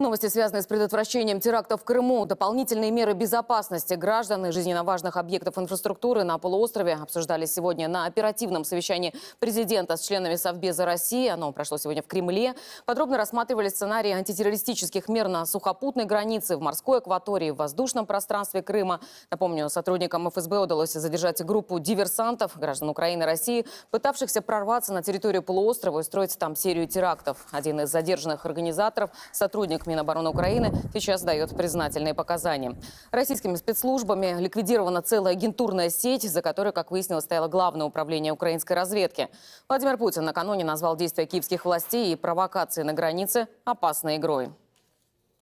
Новости, связанные с предотвращением терактов в Крыму, дополнительные меры безопасности граждан и жизненно важных объектов инфраструктуры на полуострове обсуждались сегодня на оперативном совещании президента с членами Совбеза России. Оно прошло сегодня в Кремле. Подробно рассматривали сценарии антитеррористических мер на сухопутной границе, в морской акватории, в воздушном пространстве Крыма. Напомню, сотрудникам ФСБ удалось задержать группу диверсантов, граждан Украины и России, пытавшихся прорваться на территорию полуострова и устроить там серию терактов. Один из задержанных организаторов, сотрудник Минобороны Украины сейчас дает признательные показания. Российскими спецслужбами ликвидирована целая агентурная сеть, за которой, как выяснилось, стояло главное управление украинской разведки. Владимир Путин накануне назвал действия киевских властей и провокации на границе опасной игрой.